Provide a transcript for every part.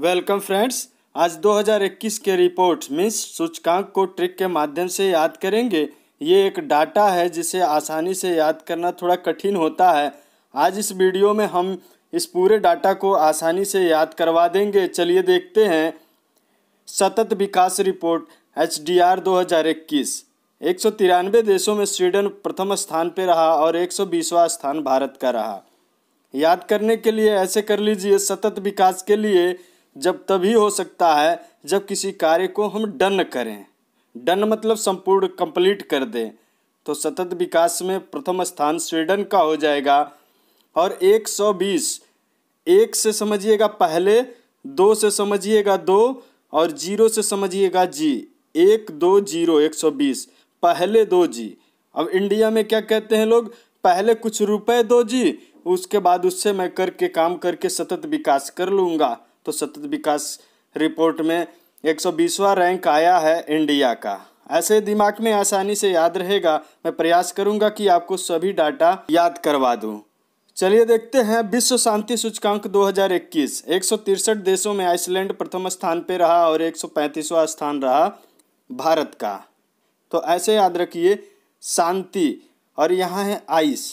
Welcome friends आज 2021 के report means सूचकांक को ट्रिक के माध्यम से याद करेंगे ये एक डाटा है जिसे आसानी से याद करना थोड़ा कठिन होता है आज इस वीडियो में हम इस पूरे डाटा को आसानी से याद करवा देंगे चलिए देखते हैं सतत विकास रिपोर्ट एच डी आर दो हज़ार इक्कीस एक सौ तिरानवे देशों में स्वीडन प्रथम स्थान पर रहा और एक सौ बीसवा स्थान भारत का रहा याद करने के लिए ऐसे कर लीजिए सतत विकास के लिए जब तभी हो सकता है जब किसी कार्य को हम डन करें डन मतलब संपूर्ण कंप्लीट कर दें तो सतत विकास में प्रथम स्थान स्वीडन का हो जाएगा और 120 एक से समझिएगा पहले दो से समझिएगा दो और जीरो से समझिएगा जी एक दो जीरो एक सौ बीस पहले दो जी अब इंडिया में क्या कहते हैं लोग पहले कुछ रुपए दो जी उसके बाद उससे मैं करके काम करके सतत विकास कर लूँगा तो सतत विकास रिपोर्ट में 120वां रैंक आया है इंडिया का ऐसे दिमाग में आसानी से याद रहेगा मैं प्रयास करूंगा कि आपको सभी डाटा याद करवा दूं। चलिए देखते हैं विश्व शांति सूचकांक 2021 एक देशों में आइसलैंड प्रथम स्थान पर रहा और 135वां स्थान रहा भारत का तो ऐसे याद रखिए शांति और यहाँ है आइस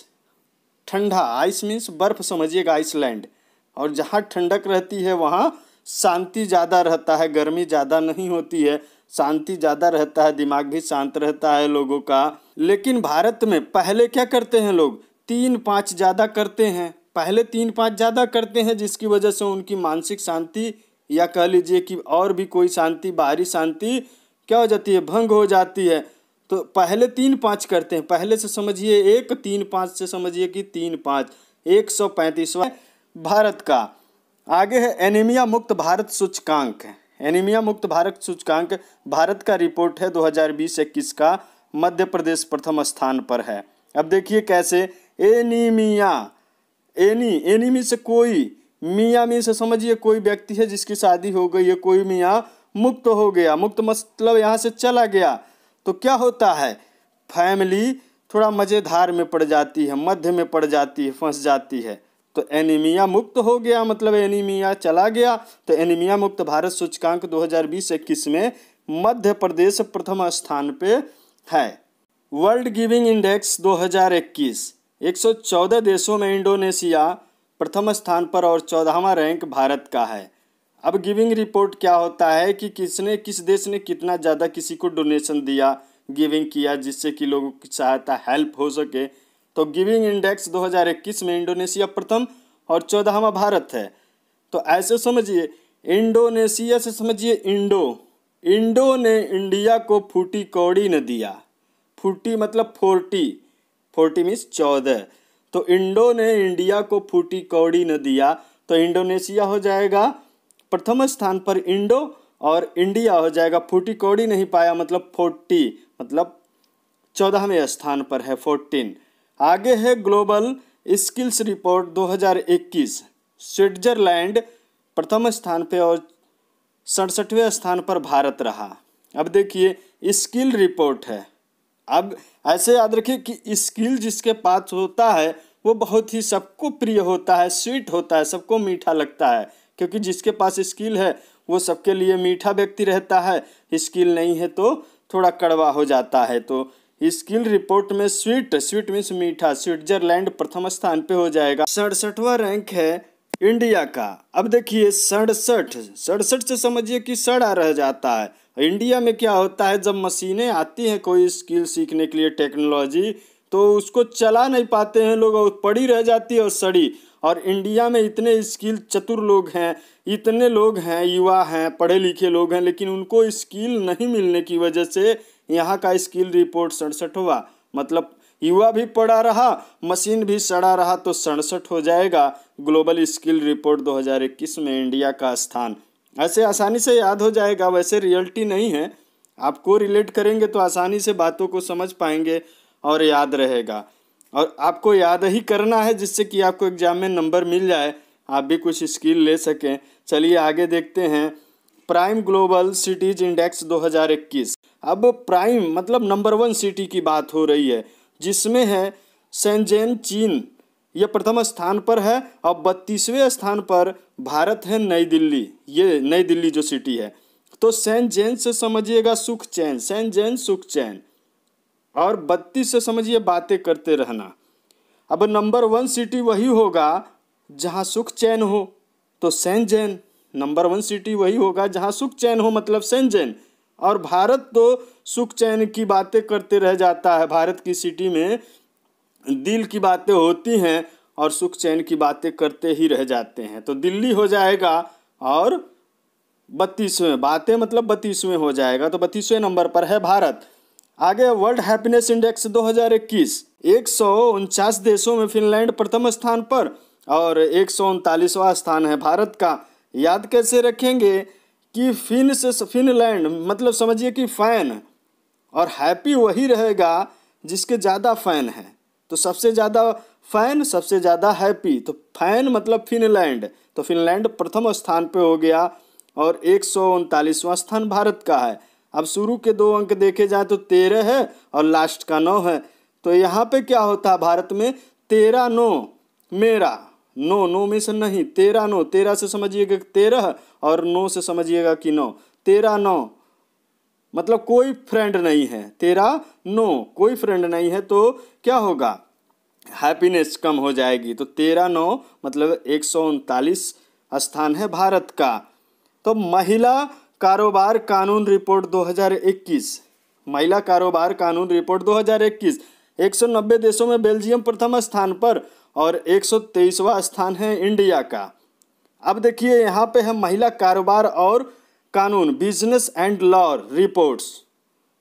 ठंडा आइस मीन्स बर्फ समझिएगा आइसलैंड और जहाँ ठंडक रहती है वहाँ शांति ज़्यादा रहता है गर्मी ज़्यादा नहीं होती है शांति ज़्यादा रहता है दिमाग भी शांत रहता है लोगों का लेकिन भारत में पहले क्या करते हैं लोग तीन पाँच ज़्यादा करते हैं पहले तीन पाँच ज़्यादा करते हैं जिसकी वजह से उनकी मानसिक शांति या कह लीजिए कि और भी कोई शांति बाहरी शांति क्या हो जाती है भंग हो जाती है तो पहले तीन पाँच करते हैं पहले से समझिए एक तीन पाँच से समझिए कि तीन पाँच एक सौ पैंतीसवा भारत का आगे है एनीमिया मुक्त भारत सूचकांक एनीमिया मुक्त भारत सूचकांक भारत का रिपोर्ट है 2020-21 का मध्य प्रदेश प्रथम स्थान पर है अब देखिए कैसे एनीमिया एनी एनीमी से कोई मियाँ मी से समझिए कोई व्यक्ति है जिसकी शादी हो गई है कोई मियाँ मुक्त हो गया मुक्त मतलब यहाँ से चला गया तो क्या होता है फैमिली थोड़ा मज़ेदार में पड़ जाती है मध्य में पड़ जाती है फंस जाती है तो एनीमिया मुक्त हो गया मतलब एनीमिया चला गया तो एनीमिया मुक्त भारत सूचकांक 2020-21 में मध्य प्रदेश प्रथम स्थान पे है वर्ल्ड गिविंग इंडेक्स 2021 114 देशों में इंडोनेशिया प्रथम स्थान पर और चौदहवा रैंक भारत का है अब गिविंग रिपोर्ट क्या होता है कि किसने किस देश ने कितना ज़्यादा किसी को डोनेशन दिया गिविंग किया जिससे कि लोगों की सहायता हेल्प हो सके तो गिविंग इंडेक्स 2021 में इंडोनेशिया प्रथम और चौदहवा भारत है तो ऐसे समझिए इंडोनेशिया से समझिए इंडो इंडो ने इंडिया को फूटी कौड़ी न दिया फूटी मतलब फोर्टी फोर्टी मीन्स चौदह तो इंडो ने इंडिया को फूटी कौड़ी न दिया तो इंडोनेशिया हो जाएगा प्रथम स्थान पर इंडो और इंडिया हो जाएगा फूटी कौड़ी नहीं पाया मतलब फोर्टी मतलब चौदहवें स्थान पर है फोर्टीन आगे है ग्लोबल स्किल्स रिपोर्ट 2021 स्विट्जरलैंड प्रथम स्थान पे और सड़सठवें स्थान पर भारत रहा अब देखिए स्किल रिपोर्ट है अब ऐसे याद रखिए कि स्किल जिसके पास होता है वो बहुत ही सबको प्रिय होता है स्वीट होता है सबको मीठा लगता है क्योंकि जिसके पास स्किल है वो सबके लिए मीठा व्यक्ति रहता है स्किल नहीं है तो थोड़ा कड़वा हो जाता है तो स्किल रिपोर्ट में स्वीट स्वीट मीन्स मीठा स्विट्जरलैंड प्रथम स्थान पे हो जाएगा सड़सठवा रैंक है इंडिया का अब देखिए सड़सठ सड़सठ से समझिए कि सड़ा रह जाता है इंडिया में क्या होता है जब मशीनें आती हैं कोई स्किल सीखने के लिए टेक्नोलॉजी तो उसको चला नहीं पाते हैं लोग और पड़ी रह जाती है और सड़ी और इंडिया में इतने स्किल चतुर लोग हैं इतने लोग हैं युवा हैं पढ़े लिखे लोग हैं लेकिन उनको स्किल नहीं मिलने की वजह से यहाँ का स्किल रिपोर्ट सड़सठ हुआ मतलब युवा भी पड़ा रहा मशीन भी सड़ा रहा तो सड़सठ हो जाएगा ग्लोबल स्किल रिपोर्ट 2021 में इंडिया का स्थान ऐसे आसानी से याद हो जाएगा वैसे रियलिटी नहीं है आपको रिलेट करेंगे तो आसानी से बातों को समझ पाएंगे और याद रहेगा और आपको याद ही करना है जिससे कि आपको एग्ज़ाम में नंबर मिल जाए आप भी कुछ स्किल ले सकें चलिए आगे देखते हैं प्राइम ग्लोबल सिटीज़ इंडेक्स 2021 अब प्राइम मतलब नंबर वन सिटी की बात हो रही है जिसमें है सेंजेन चीन यह प्रथम स्थान पर है और बत्तीसवें स्थान पर भारत है नई दिल्ली ये नई दिल्ली जो सिटी है तो सेंट जैन से समझिएगा सुख चैन सेंट जैन सुख चैन और बत्तीस से समझिए बातें करते रहना अब नंबर वन सिटी वही होगा जहाँ सुख चैन हो तो सेंट जैन नंबर वन सिटी वही होगा जहाँ सुख चैन हो मतलब सेंट जैन और भारत तो सुख चैन की बातें करते रह जाता है भारत की सिटी में दिल की बातें होती हैं और सुख चैन की बातें करते ही रह जाते हैं तो दिल्ली हो जाएगा और बत्तीसवें बातें मतलब बत्तीसवें हो जाएगा तो बत्तीसवें नंबर पर है भारत आगे वर्ल्ड हैप्पीनेस इंडेक्स 2021 एक सौ उनचास देशों में फिनलैंड प्रथम स्थान पर और एक सौ उनतालीसवां स्थान है भारत का याद कैसे रखेंगे कि फिन से फिनलैंड मतलब समझिए कि फ़ैन और हैप्पी वही रहेगा जिसके ज़्यादा फ़ैन हैं तो सबसे ज़्यादा फ़ैन सबसे ज़्यादा हैप्पी तो फैन मतलब फिनलैंड तो फिनलैंड प्रथम स्थान पे हो गया और एक स्थान भारत का है अब शुरू के दो अंक देखे जाए तो तेरह है और लास्ट का नौ है तो यहाँ पे क्या होता है भारत में तेरह नौ मेरा नौ नो में से नहीं तेरह नौ तेरह से समझिएगा तेरह और नो से समझिएगा कि नौ तेरह नौ मतलब कोई फ्रेंड नहीं है तेरा नो कोई फ्रेंड नहीं है तो क्या होगा हैप्पीनेस कम हो जाएगी तो तेरह नौ मतलब एक सौ उनतालीस स्थान है भारत का तो महिला कारोबार कानून रिपोर्ट 2021 महिला कारोबार कानून रिपोर्ट 2021 190 देशों में बेल्जियम प्रथम स्थान पर और एक स्थान है इंडिया का अब देखिए यहाँ पे है महिला कारोबार और कानून बिजनेस एंड लॉ रिपोर्ट्स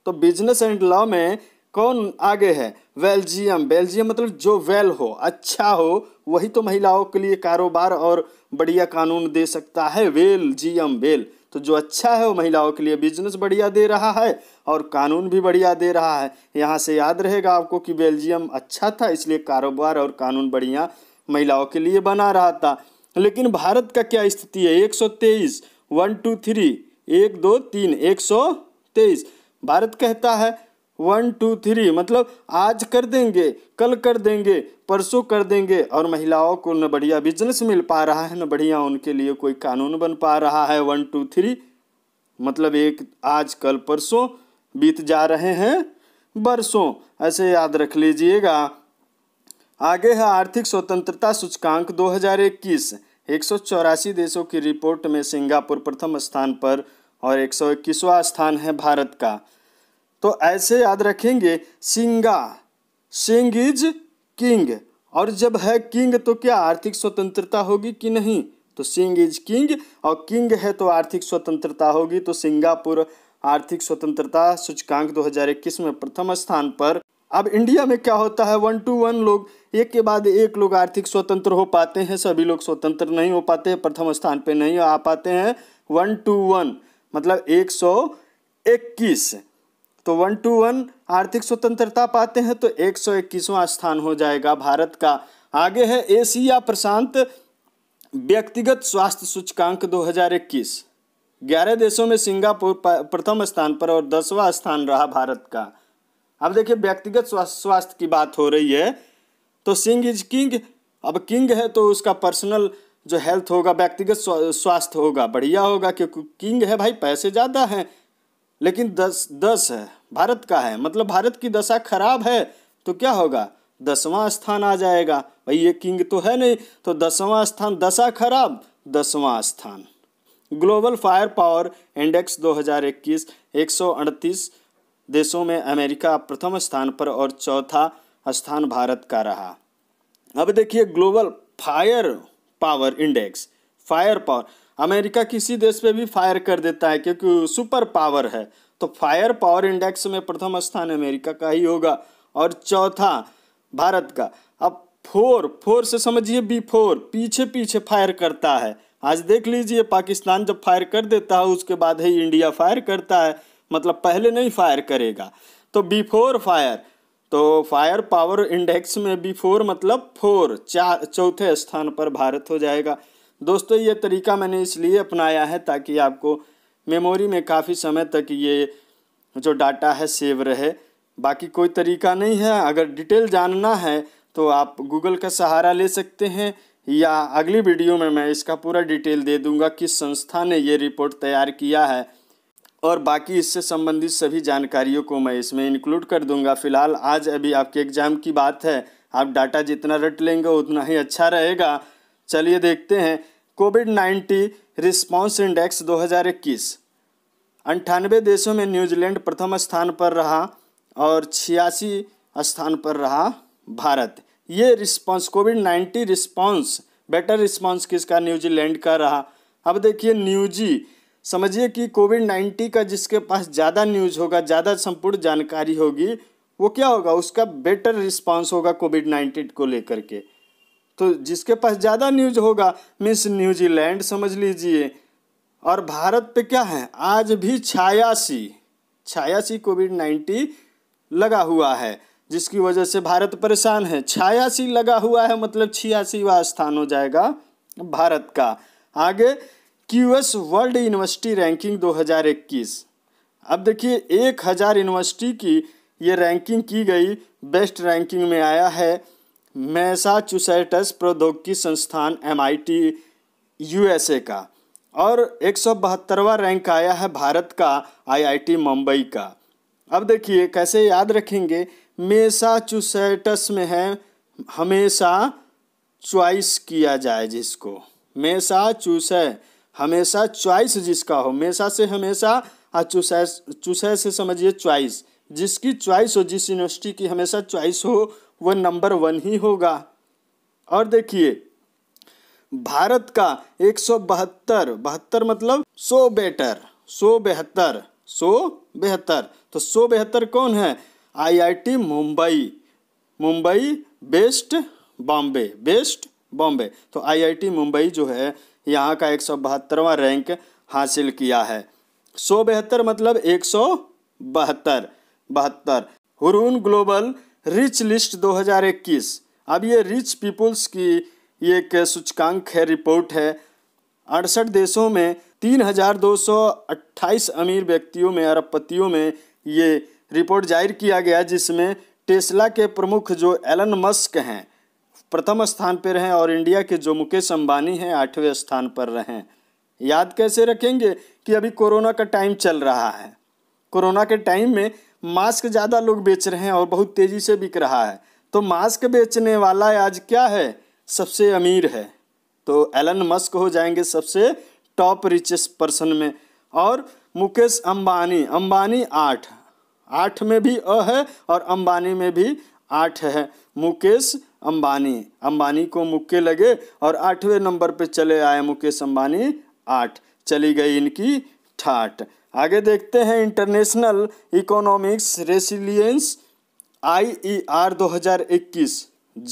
तो बिजनेस एंड लॉ में कौन आगे है बेल्जियम बेल्जियम मतलब जो वेल हो अच्छा हो वही तो महिलाओं के लिए कारोबार और बढ़िया कानून दे सकता है वेल जी एम वेल तो जो अच्छा है वो महिलाओं के लिए बिजनेस बढ़िया दे रहा है और कानून भी बढ़िया दे रहा है यहाँ से याद रहेगा आपको कि बेल्जियम अच्छा था इसलिए कारोबार और कानून बढ़िया महिलाओं के लिए बना रहा था लेकिन भारत का क्या स्थिति है एक सौ तेईस वन टू थ्री एक दो तीन एक सौ तेईस भारत कहता है वन टू थ्री मतलब आज कर देंगे कल कर देंगे परसों कर देंगे और महिलाओं को न बढ़िया बिजनेस मिल पा रहा है न बढ़िया उनके लिए कोई कानून बन पा रहा है वन टू थ्री मतलब एक आज कल परसों बीत जा रहे हैं बरसों ऐसे याद रख लीजिएगा आगे है आर्थिक स्वतंत्रता सूचकांक 2021 चौरासी देशों की रिपोर्ट में सिंगापुर प्रथम स्थान पर और एक स्थान है भारत का तो ऐसे याद रखेंगे सिंगा सिंग इज किंग और जब है किंग तो क्या आर्थिक स्वतंत्रता होगी कि नहीं तो सिंग इज किंग और किंग है तो आर्थिक स्वतंत्रता होगी तो सिंगापुर आर्थिक स्वतंत्रता सूचकांक 2021 में प्रथम स्थान पर अब इंडिया में क्या होता है वन टू वन लोग एक के बाद एक लोग आर्थिक स्वतंत्र हो पाते हैं सभी लोग स्वतंत्र नहीं हो पाते हैं प्रथम स्थान पे नहीं आ पाते हैं वन टू वन मतलब एक सौ इक्कीस तो वन टू वन आर्थिक स्वतंत्रता पाते हैं तो एक सौ इक्कीसवां स्थान हो जाएगा भारत का आगे है एशिया प्रशांत व्यक्तिगत स्वास्थ्य सूचकांक 2021 ग्यारह देशों में सिंगापुर प्रथम स्थान पर और दसवां स्थान रहा भारत का अब देखिए व्यक्तिगत स्वास्थ्य की बात हो रही है तो सिंग इज किंग अब किंग है तो उसका पर्सनल जो हेल्थ होगा व्यक्तिगत स्वास्थ्य होगा बढ़िया होगा क्योंकि किंग है भाई पैसे ज़्यादा हैं लेकिन दस दस है भारत का है मतलब भारत की दशा खराब है तो क्या होगा दसवां स्थान आ जाएगा भाई ये किंग तो है नहीं तो दसवां स्थान दशा खराब दसवां स्थान ग्लोबल फायर पावर इंडेक्स 2021 138 देशों में अमेरिका प्रथम स्थान पर और चौथा स्थान भारत का रहा अब देखिए global fire power index fire power America किसी देश पे भी फायर कर देता है क्योंकि सुपर पावर है तो फायर पावर इंडेक्स में प्रथम स्थान अमेरिका का ही होगा और चौथा भारत का अब फोर फोर से समझिए बी फोर पीछे पीछे फायर करता है आज देख लीजिए पाकिस्तान जब फायर कर देता है उसके बाद ही इंडिया फायर करता है मतलब पहले नहीं फायर करेगा तो फोर फायर तो फायर पावर इंडेक्स में फोर मतलब फोर चार चौथे स्थान पर भारत हो जाएगा दोस्तों ये तरीका मैंने इसलिए अपनाया है ताकि आपको मेमोरी में काफ़ी समय तक ये जो डाटा है सेव रहे बाकी कोई तरीका नहीं है अगर डिटेल जानना है तो आप गूगल का सहारा ले सकते हैं या अगली वीडियो में मैं इसका पूरा डिटेल दे दूंगा किस संस्था ने ये रिपोर्ट तैयार किया है और बाकी इससे संबंधित सभी जानकारियों को मैं इसमें इंक्लूड कर दूंगा फिलहाल आज अभी आपके एग्ज़ाम की बात है आप डाटा जितना रट लेंगे उतना ही अच्छा रहेगा चलिए देखते हैं कोविड 19 रिस्पांस इंडेक्स 2021 अंठानवे देशों में न्यूजीलैंड प्रथम स्थान पर रहा और छियासी स्थान पर रहा भारत ये response Covid 19 response better response किसका न्यूजीलैंड का रहा अब देखिए न्यूजी समझिए कि कोविड 19 का जिसके पास ज़्यादा न्यूज होगा ज़्यादा संपूर्ण जानकारी होगी वो क्या होगा उसका बेटर रिस्पांस होगा कोविड 19 को लेकर के तो जिसके पास ज़्यादा न्यूज होगा मीन्स न्यूजीलैंड समझ लीजिए और भारत पे क्या है आज भी छायासी छायासी कोविड नाइन्टी लगा हुआ है जिसकी वजह से भारत परेशान है छायासी लगा हुआ है मतलब छियासीवा स्थान हो जाएगा भारत का आगे क्यूएस वर्ल्ड यूनिवर्सिटी रैंकिंग 2021 अब देखिए एक हज़ार यूनिवर्सिटी की ये रैंकिंग की गई बेस्ट रैंकिंग में आया है मैसाचुसेट्स प्रौद्योगिकी संस्थान एमआईटी यूएसए का और एक सौ बहत्तरवा रैंक आया है भारत का आईआईटी मुंबई का अब देखिए कैसे याद रखेंगे मैसाचुसेट्स में है हमेशा चॉइस किया जाए जिसको मेसा हमेशा चॉइस जिसका हो मेसा से हमेशा चुसै हाँ, चुसै से समझिए चॉइस जिसकी चॉइस हो जिस यूनिवर्सिटी की हमेशा चॉइस हो वह नंबर वन ही होगा और देखिए भारत का एक सौ बहत्तर बहत्तर मतलब सो बेटर सो बेहतर सो बेहतर तो सो बेहतर कौन है IIT Mumbai Mumbai best Bombay best Bombay तो आईआईटी मुंबई जो है यहाँ का एक सौ बहत्तरवा रैंक हासिल किया है सो बेहतर मतलब एक सौ बहत्तर बहत्तर हुरून ग्लोबल रिच लिस्ट 2021 अब ये रिच पीपुल्स की ये एक सूचकांक है रिपोर्ट है अड़सठ देशों में तीन अमीर व्यक्तियों में अरबपतियों में ये रिपोर्ट जाहिर किया गया जिसमें टेस्ला के प्रमुख जो एलन मस्क हैं प्रथम स्थान पर रहें और इंडिया के जो मुकेश अम्बानी हैं आठवें स्थान पर रहें याद कैसे रखेंगे कि अभी कोरोना का टाइम चल रहा है कोरोना के टाइम में मास्क ज़्यादा लोग बेच रहे हैं और बहुत तेज़ी से बिक रहा है तो मास्क बेचने वाला आज क्या है सबसे अमीर है तो एलन मस्क हो जाएंगे सबसे टॉप रिचेस्ट पर्सन में और मुकेश अंबानी अंबानी आठ आठ में भी अ है और अंबानी में भी आठ है मुकेश अंबानी अंबानी को मुक्के लगे और आठवें नंबर पे चले आए मुकेश अंबानी आठ चली गई इनकी ठाठ आगे देखते हैं international economics resilience IER 2021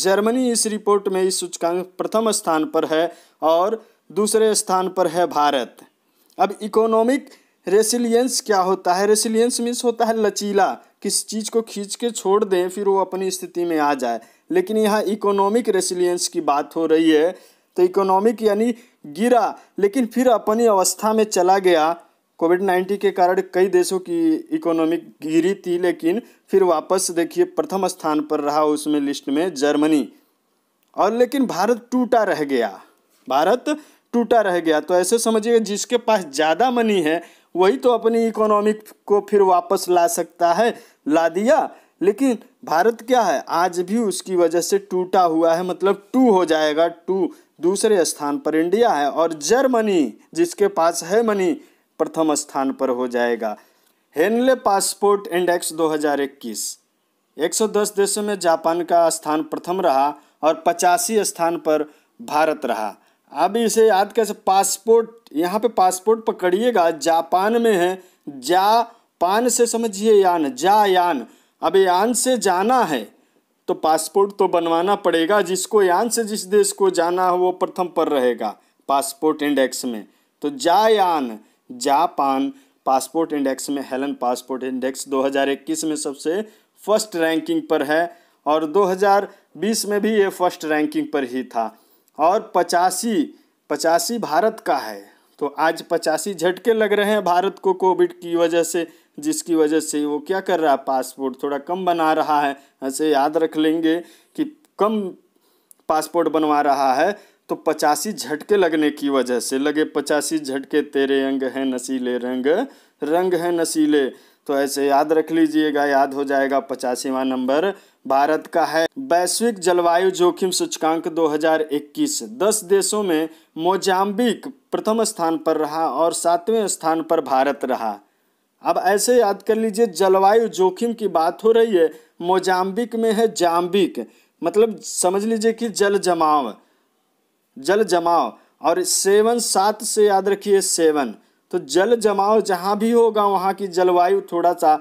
Germany इस रिपोर्ट में इस सूचकांक प्रथम स्थान पर है और दूसरे स्थान पर है भारत अब इकोनॉमिक रेसिलियंस क्या होता है रेसिलियंस मीन्स होता है लचीला किस चीज़ को खींच के छोड़ दें फिर वो अपनी स्थिति में आ जाए लेकिन यहाँ इकोनॉमिक रेसिलियंस की बात हो रही है तो इकोनॉमिक यानी गिरा लेकिन फिर अपनी अवस्था में चला गया कोविड नाइन्टीन के कारण कई देशों की इकोनॉमी गिरी थी लेकिन फिर वापस देखिए प्रथम स्थान पर रहा उसमें लिस्ट में जर्मनी और लेकिन भारत टूटा रह गया भारत टूटा रह गया तो ऐसे समझिए जिसके पास ज़्यादा मनी है वही तो अपनी इकोनॉमी को फिर वापस ला सकता है ला दिया लेकिन भारत क्या है आज भी उसकी वजह से टूटा हुआ है मतलब टू हो जाएगा टू दूसरे स्थान पर इंडिया है और जर्मनी जिसके पास है मनी प्रथम स्थान पर हो जाएगा हेनले पासपोर्ट इंडेक्स 2021 110 देशों में जापान का स्थान प्रथम रहा और पचासी स्थान पर भारत रहा अब इसे याद कैसे पासपोर्ट यहाँ पे पासपोर्ट पकड़िएगा जापान में है जा पान से समझिए यान जा यान अब यान से जाना है तो पासपोर्ट तो बनवाना पड़ेगा जिसको यान से जिस देश को जाना हो वो प्रथम पर रहेगा पासपोर्ट इंडेक्स में तो जा यान जापान पासपोर्ट इंडेक्स में हेलन पासपोर्ट इंडेक्स 2021 में सबसे फर्स्ट रैंकिंग पर है और 2020 में भी ये फर्स्ट रैंकिंग पर ही था और पचासी पचासी भारत का है तो आज पचासी झटके लग रहे हैं भारत को कोविड की वजह से जिसकी वजह से वो क्या कर रहा है पासपोर्ट थोड़ा कम बना रहा है ऐसे याद रख लेंगे कि कम पासपोर्ट बनवा रहा है तो पचासी झटके लगने की वजह से लगे पचासी झटके तेरे अंग हैं नसीले रंग रंग हैं नसीले तो ऐसे याद रख लीजिएगा याद हो जाएगा पचासीवा नंबर भारत का है वैश्विक जलवायु जोखिम सूचकांक 2021 10 देशों में मोजाम्बिक प्रथम स्थान पर रहा और सातवें स्थान पर भारत रहा अब ऐसे याद कर लीजिए जलवायु जोखिम की बात हो रही है मोजाम्बिक में है जाम्बिक मतलब समझ लीजिए कि जल जमाव जल जमाव और सेवन सात से याद रखिए सेवन तो जल जमाव जहाँ भी होगा वहाँ की जलवायु थोड़ा सा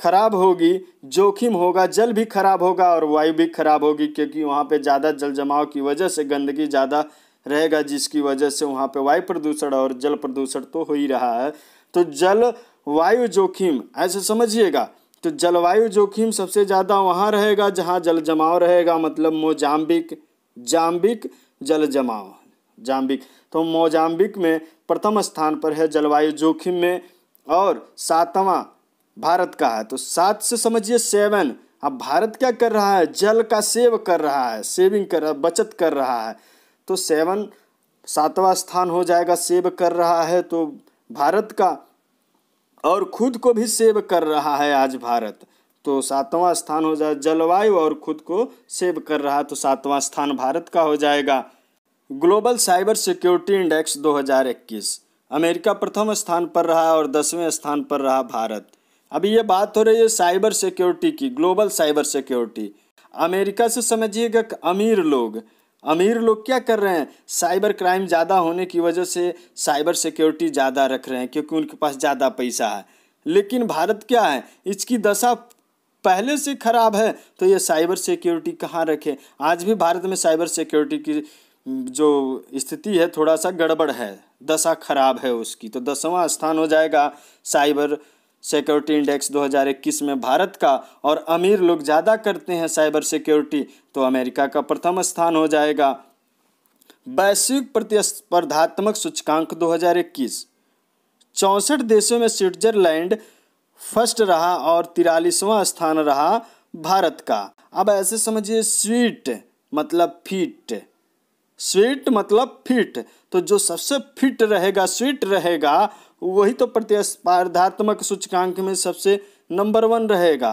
खराब होगी जोखिम होगा जल भी खराब होगा और वायु भी खराब होगी क्योंकि वहाँ पे ज़्यादा जल जमाव की वजह से गंदगी ज़्यादा रहेगा जिसकी वजह से वहाँ पे वायु प्रदूषण और जल प्रदूषण तो हो ही रहा है तो जल वायु जोखिम ऐसे समझिएगा तो जलवायु जोखिम सबसे ज़्यादा वहाँ रहेगा जहाँ जल जमाव रहेगा मतलब मोजाम्बिक जाम्बिक जल जमाव जाम्बिक तो मोजाम्बिक में प्रथम स्थान पर है जलवायु जोखिम में और सातवां भारत का है तो सात से समझिए सेवन अब भारत क्या कर रहा है जल का सेव कर रहा है सेविंग कर रहा है बचत कर रहा है तो सेवन सातवां स्थान हो जाएगा सेव कर रहा है तो भारत का और खुद को भी सेव कर रहा है आज भारत तो सातवां स्थान हो जाए जलवायु और खुद को सेव कर रहा तो सातवां स्थान भारत का हो जाएगा global cyber security index 2021 America प्रथम स्थान पर रहा और दसवें स्थान पर रहा भारत अभी ये बात हो रही है साइबर सिक्योरिटी की ग्लोबल साइबर सिक्योरिटी अमेरिका से समझिएगा अमीर लोग अमीर लोग क्या कर रहे हैं साइबर क्राइम ज़्यादा होने की वजह से साइबर सिक्योरिटी ज़्यादा रख रहे हैं क्योंकि उनके पास ज़्यादा पैसा है लेकिन भारत क्या है इसकी दशा पहले से खराब है तो ये साइबर सिक्योरिटी कहाँ रखे आज भी भारत में साइबर सिक्योरिटी की जो स्थिति है थोड़ा सा गड़बड़ है दशा खराब है उसकी तो दसवां स्थान हो जाएगा साइबर सिक्योरिटी इंडेक्स 2021 में भारत का और अमीर लोग ज़्यादा करते हैं साइबर सिक्योरिटी तो अमेरिका का प्रथम स्थान हो जाएगा वैश्विक प्रतिस्पर्धात्मक सूचकांक 2021 चौंसठ देशों में स्विट्जरलैंड फर्स्ट रहा और तिरालीसवां स्थान रहा भारत का अब ऐसे समझिए स्वीट मतलब फिट स्वीट मतलब फिट तो जो सबसे फिट रहेगा स्वीट रहेगा वही तो प्रतिस्पर्धात्मक सूचकांक में सबसे नंबर वन रहेगा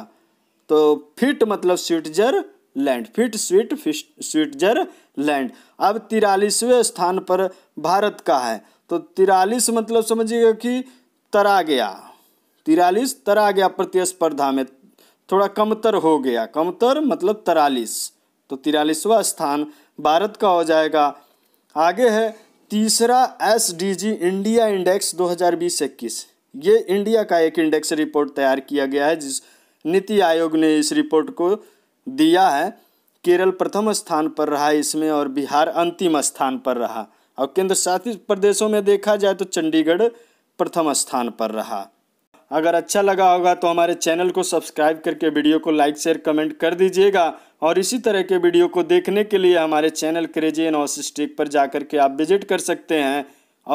तो फिट मतलब Switzerland land fit sweet Switzerland अब तिरालीसवें स्थान पर भारत का है तो तिरालीस मतलब समझिएगा कि तरा गया तिरालीस तरा गया प्रतिस्पर्धा में थोड़ा कमतर हो गया कमतर मतलब तरालीस तो तिरालीसवा स्थान भारत का हो जाएगा आगे है तीसरा एस इंडिया इंडेक्स दो ये इंडिया का एक इंडेक्स रिपोर्ट तैयार किया गया है जिस नीति आयोग ने इस रिपोर्ट को दिया है केरल प्रथम स्थान पर रहा इसमें और बिहार अंतिम स्थान पर रहा और केंद्र शासित प्रदेशों में देखा जाए तो चंडीगढ़ प्रथम स्थान पर रहा अगर अच्छा लगा होगा तो हमारे चैनल को सब्सक्राइब करके वीडियो को लाइक शेयर कमेंट कर दीजिएगा और इसी तरह के वीडियो को देखने के लिए हमारे चैनल क्रेजी एन ऑसिस्टिक पर जा के आप विजिट कर सकते हैं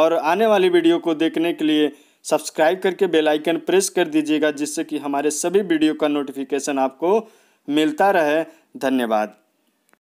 और आने वाली वीडियो को देखने के लिए सब्सक्राइब करके बेल आइकन प्रेस कर दीजिएगा जिससे कि हमारे सभी वीडियो का नोटिफिकेशन आपको मिलता रहे धन्यवाद